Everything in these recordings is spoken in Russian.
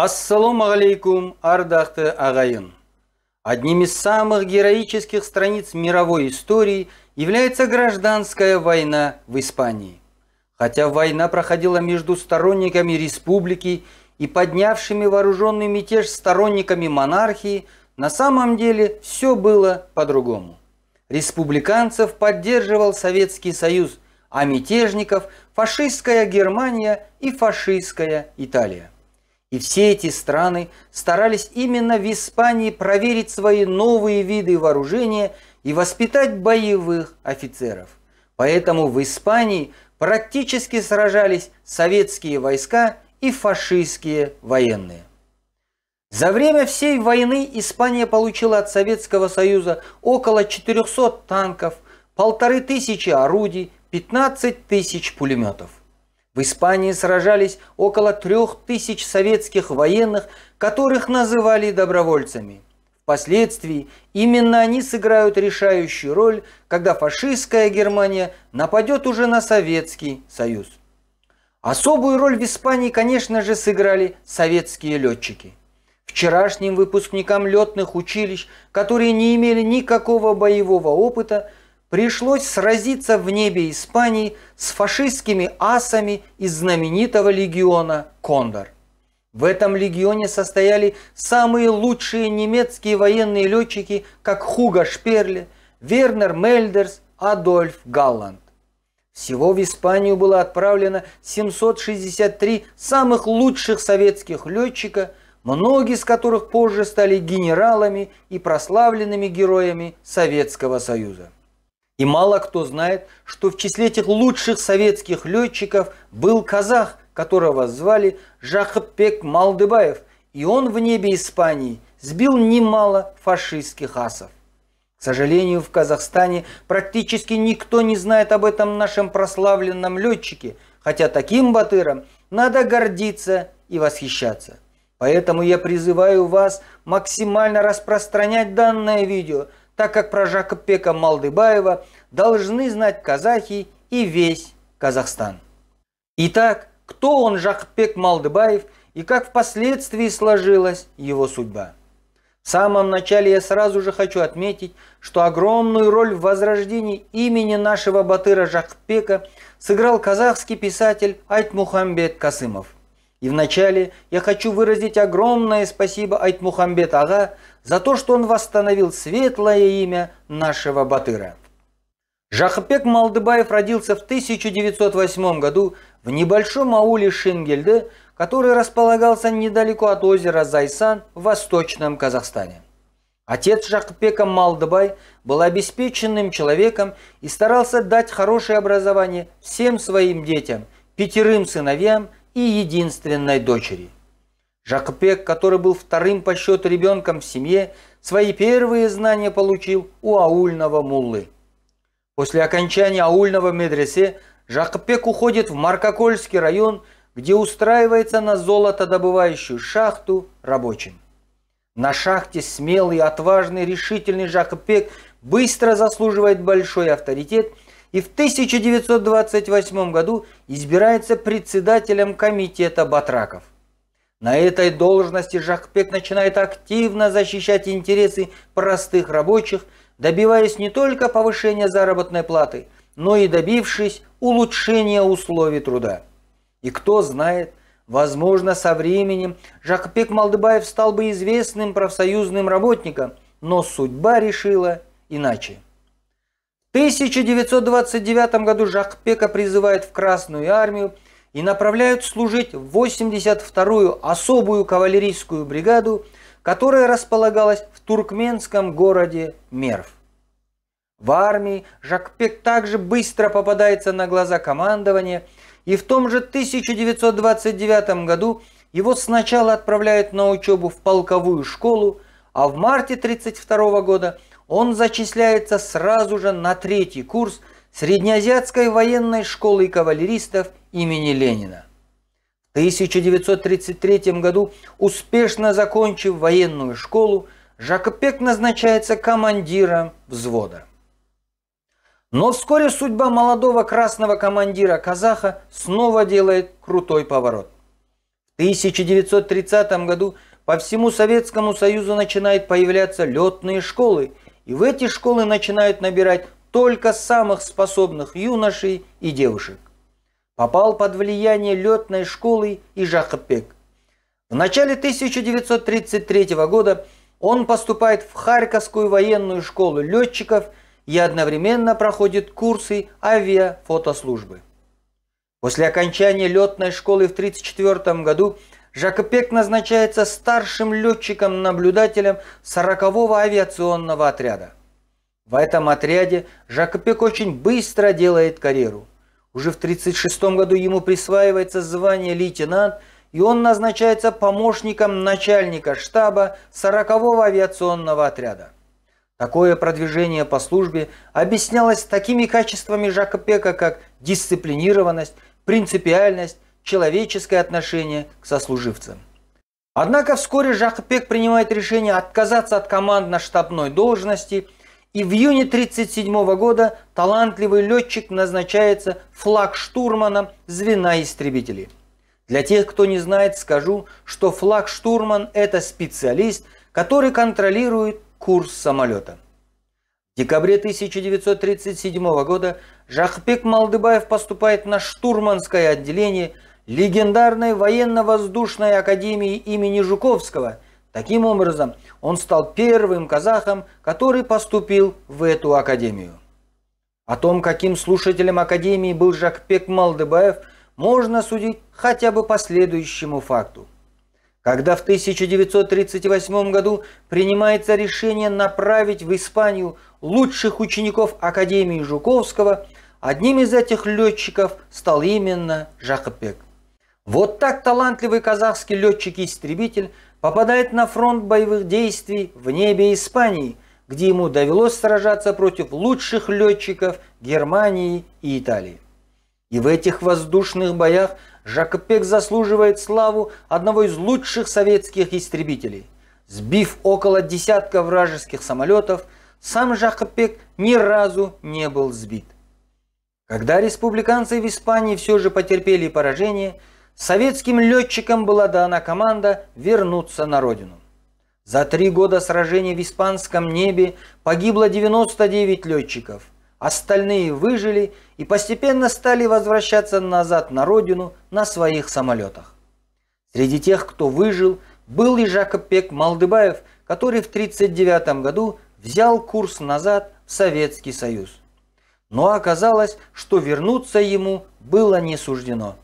Ассалому алейкум, ардақты ағайын! Одним из самых героических страниц мировой истории является гражданская война в Испании. Хотя война проходила между сторонниками республики и поднявшими вооруженный мятеж сторонниками монархии, на самом деле все было по-другому. Республиканцев поддерживал Советский Союз, а мятежников – фашистская Германия и фашистская Италия. И все эти страны старались именно в Испании проверить свои новые виды вооружения и воспитать боевых офицеров. Поэтому в Испании практически сражались советские войска и фашистские военные. За время всей войны Испания получила от Советского Союза около 400 танков, полторы тысячи орудий, 15 тысяч пулеметов. В Испании сражались около трех тысяч советских военных, которых называли добровольцами. Впоследствии именно они сыграют решающую роль, когда фашистская Германия нападет уже на Советский Союз. Особую роль в Испании, конечно же, сыграли советские летчики. Вчерашним выпускникам летных училищ, которые не имели никакого боевого опыта, пришлось сразиться в небе Испании с фашистскими асами из знаменитого легиона «Кондор». В этом легионе состояли самые лучшие немецкие военные летчики, как Хуга Шперле, Вернер Мельдерс, Адольф Галланд. Всего в Испанию было отправлено 763 самых лучших советских летчика, многие из которых позже стали генералами и прославленными героями Советского Союза. И мало кто знает, что в числе этих лучших советских летчиков был казах, которого звали Жахапек Малдыбаев, и он в небе Испании сбил немало фашистских асов. К сожалению, в Казахстане практически никто не знает об этом нашем прославленном летчике, хотя таким батыром надо гордиться и восхищаться. Поэтому я призываю вас максимально распространять данное видео – так как про Жакопека Малдыбаева должны знать казахи и весь Казахстан. Итак, кто он Жакопек Малдыбаев и как впоследствии сложилась его судьба? В самом начале я сразу же хочу отметить, что огромную роль в возрождении имени нашего батыра Жакпека сыграл казахский писатель Айтмухамбет Касымов. И вначале я хочу выразить огромное спасибо Айтмухамбет Ага за то, что он восстановил светлое имя нашего Батыра. Жахпек Малдыбаев родился в 1908 году в небольшом ауле Шингельде, который располагался недалеко от озера Зайсан в восточном Казахстане. Отец Жахпека Малдыбай был обеспеченным человеком и старался дать хорошее образование всем своим детям, пятерым сыновьям и единственной дочери – Жакпек, который был вторым по счету ребенком в семье, свои первые знания получил у аульного муллы. После окончания аульного медресе Жакпек уходит в Маркокольский район, где устраивается на золотодобывающую шахту рабочим. На шахте смелый, отважный, решительный Жакпек быстро заслуживает большой авторитет и в 1928 году избирается председателем комитета батраков. На этой должности Жакпек начинает активно защищать интересы простых рабочих, добиваясь не только повышения заработной платы, но и добившись улучшения условий труда. И кто знает, возможно, со временем Жакпек Малдыбаев стал бы известным профсоюзным работником, но судьба решила иначе. В 1929 году Жакпека призывает в Красную армию – и направляют служить в 82-ю особую кавалерийскую бригаду, которая располагалась в туркменском городе Мерв. В армии Жакпек также быстро попадается на глаза командования, и в том же 1929 году его сначала отправляют на учебу в полковую школу, а в марте 1932 года он зачисляется сразу же на третий курс Среднеазиатской военной школы кавалеристов – имени Ленина. В 1933 году, успешно закончив военную школу, Жакопек назначается командиром взвода. Но вскоре судьба молодого красного командира казаха снова делает крутой поворот. В 1930 году по всему Советскому Союзу начинают появляться летные школы, и в эти школы начинают набирать только самых способных юношей и девушек попал под влияние летной школы и Жахапек. В начале 1933 года он поступает в Харьковскую военную школу летчиков и одновременно проходит курсы авиафотослужбы. После окончания летной школы в 1934 году Жакопек назначается старшим летчиком-наблюдателем 40-го авиационного отряда. В этом отряде Жакопек очень быстро делает карьеру – уже в 1936 году ему присваивается звание лейтенант, и он назначается помощником начальника штаба 40-го авиационного отряда. Такое продвижение по службе объяснялось такими качествами Жакопека, как дисциплинированность, принципиальность, человеческое отношение к сослуживцам. Однако вскоре Жакопек принимает решение отказаться от командно-штабной должности – и в июне 1937 года талантливый летчик назначается флагштурманом звена истребителей. Для тех, кто не знает, скажу, что флагштурман – это специалист, который контролирует курс самолета. В декабре 1937 года Жахпек Малдыбаев поступает на штурманское отделение легендарной военно-воздушной академии имени Жуковского – Таким образом, он стал первым казахом, который поступил в эту академию. О том, каким слушателем академии был Жакпек Малдыбаев, можно судить хотя бы по следующему факту. Когда в 1938 году принимается решение направить в Испанию лучших учеников Академии Жуковского, одним из этих летчиков стал именно Жакопек. Вот так талантливый казахский летчик-истребитель попадает на фронт боевых действий в небе Испании, где ему довелось сражаться против лучших летчиков Германии и Италии. И в этих воздушных боях Жакопек заслуживает славу одного из лучших советских истребителей. Сбив около десятка вражеских самолетов, сам Жакопек ни разу не был сбит. Когда республиканцы в Испании все же потерпели поражение – Советским летчикам была дана команда вернуться на родину. За три года сражений в испанском небе погибло 99 летчиков. Остальные выжили и постепенно стали возвращаться назад на родину на своих самолетах. Среди тех, кто выжил, был и Жакопек Малдыбаев, который в 1939 году взял курс назад в Советский Союз. Но оказалось, что вернуться ему было не суждено.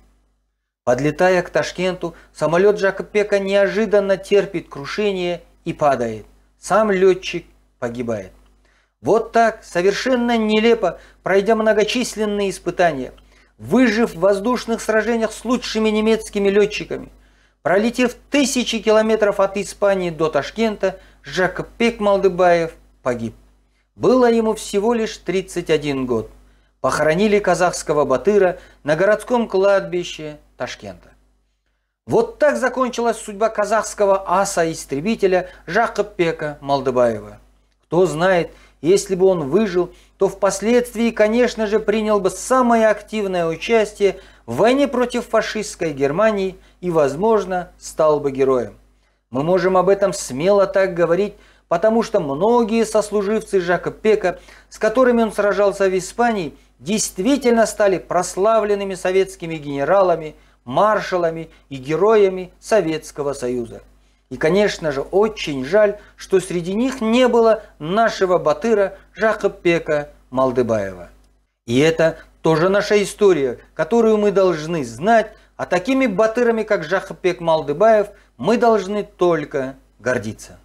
Подлетая к Ташкенту, самолет Джакпека неожиданно терпит крушение и падает. Сам летчик погибает. Вот так, совершенно нелепо, пройдя многочисленные испытания, выжив в воздушных сражениях с лучшими немецкими летчиками, пролетев тысячи километров от Испании до Ташкента, Жакпек Малдыбаев погиб. Было ему всего лишь 31 год. Похоронили казахского батыра на городском кладбище – Ташкента. Вот так закончилась судьба казахского аса-истребителя Жакопека Малдыбаева. Кто знает, если бы он выжил, то впоследствии, конечно же, принял бы самое активное участие в войне против фашистской Германии и, возможно, стал бы героем. Мы можем об этом смело так говорить, потому что многие сослуживцы Жака с которыми он сражался в Испании, действительно стали прославленными советскими генералами – маршалами и героями Советского Союза. И, конечно же, очень жаль, что среди них не было нашего батыра Жака Малдыбаева. И это тоже наша история, которую мы должны знать, а такими батырами, как Жахапек Малдыбаев, мы должны только гордиться.